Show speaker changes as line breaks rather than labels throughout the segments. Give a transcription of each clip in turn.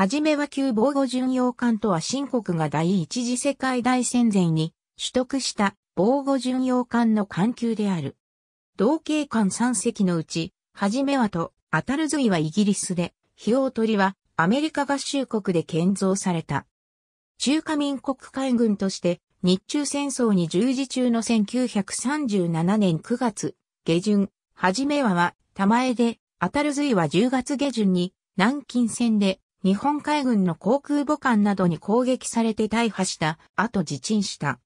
はじめは旧防護巡洋艦とは新国が第一次世界大戦前に取得した防護巡洋艦の艦級である。同系艦3隻のうち、はじめはとアタルズイはイギリスで、ヒオートリはアメリカ合衆国で建造された。中華民国海軍として日中戦争に従事中の1937年9月下旬、はじめはは、玉江で、アタルズイは10月下旬に南京戦で日本海軍の航空母艦などに攻撃されて大破した後自沈した。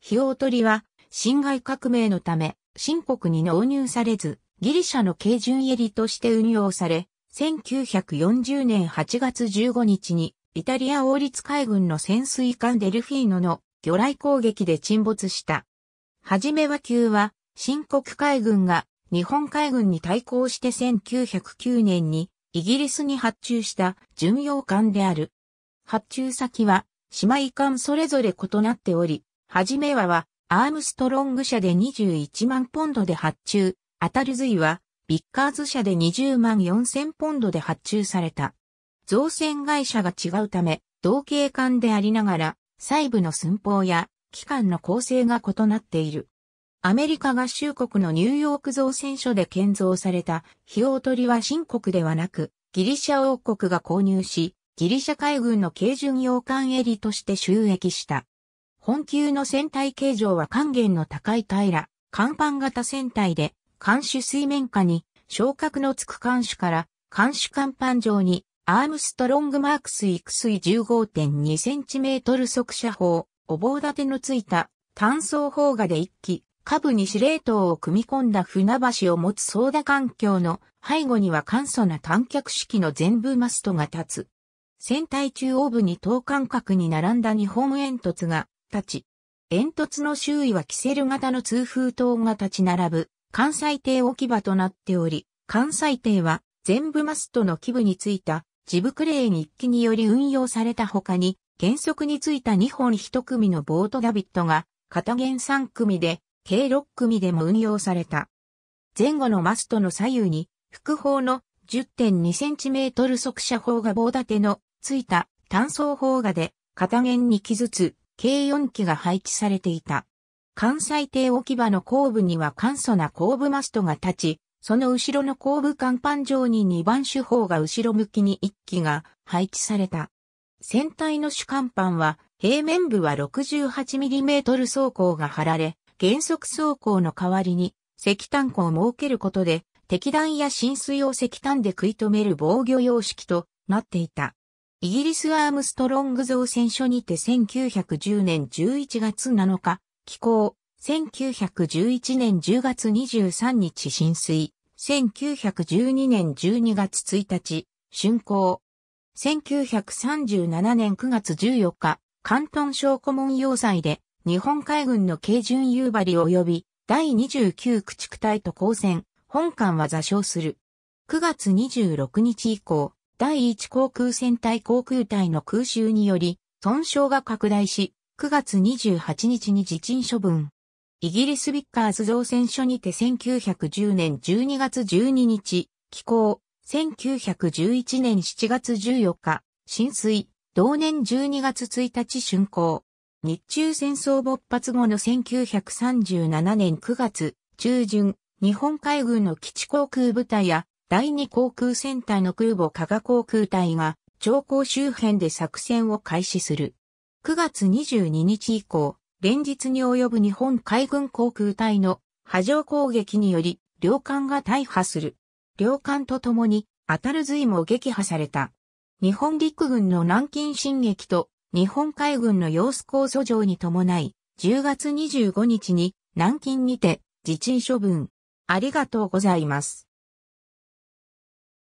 ヒオトリは、侵害革命のため、新国に納入されず、ギリシャの軽巡エリとして運用され、1940年8月15日に、イタリア王立海軍の潜水艦デルフィーノの魚雷攻撃で沈没した。はじめは急は、新国海軍が日本海軍に対抗して1909年にイギリスに発注した巡洋艦である。発注先は姉妹艦それぞれ異なっており、はじめははアームストロング社で21万ポンドで発注、アタルズイはビッカーズ社で20万4000ポンドで発注された。造船会社が違うため、同型艦でありながら、細部の寸法や機関の構成が異なっている。アメリカ合衆国のニューヨーク造船所で建造された火取りは新国ではなく、ギリシャ王国が購入し、ギリシャ海軍の軽巡洋艦エリとして収益した。本級の船体形状は還元の高い平甲板型船体で、艦首水面下に、昇格のつく艦首から、艦首甲板上に、アームストロングマークスイクスイ 15.2cm 速射砲、お棒立てのついた単装砲画で一機、下部に司令塔を組み込んだ船橋を持つソーダ環境の背後には簡素な観脚式の全部マストが立つ。船体中央部に等間隔に並んだ日本煙突が立ち、煙突の周囲はキセル型の通風塔が立ち並ぶ関西艇置き場となっており、関西艇は全部マストの基部についたジブクレー一記により運用された他に、原則についた2本1組のボートダビットが、片弦3組で、計6組でも運用された。前後のマストの左右に、副砲の 10.2cm 速射砲が棒立てのついた単装砲がで、片弦に傷ずつ、計4機が配置されていた。関西艇置き場の後部には簡素な後部マストが立ち、その後ろの後部甲板上に2番手砲が後ろ向きに1機が配置された。船体の主甲板は、平面部は 68mm 装甲が張られ、原則走行の代わりに石炭庫を設けることで、敵弾や浸水を石炭で食い止める防御様式となっていた。イギリスアームストロング造船所にて1910年11月7日、寄港、1911年10月23日浸水、1912年12月1日、竣工。1937年9月14日、関東省顧問要塞で日本海軍の軽巡夕張及び第29駆逐隊と交戦、本艦は座礁する。9月26日以降、第1航空戦隊航空隊の空襲により、損傷が拡大し、9月28日に自陳処分。イギリスビッカーズ造船所にて1910年12月12日、寄港、1911年7月14日、浸水、同年12月1日竣工。日中戦争勃発後の1937年9月中旬、日本海軍の基地航空部隊や第二航空戦隊の空母加賀航空隊が長江周辺で作戦を開始する。9月22日以降、連日に及ぶ日本海軍航空隊の波状攻撃により、両艦が大破する。両艦と共に、当たる隋も撃破された。日本陸軍の南京進撃と日本海軍の様子構訴状に伴い、10月25日に南京にて、自陳処分。ありがとうございます。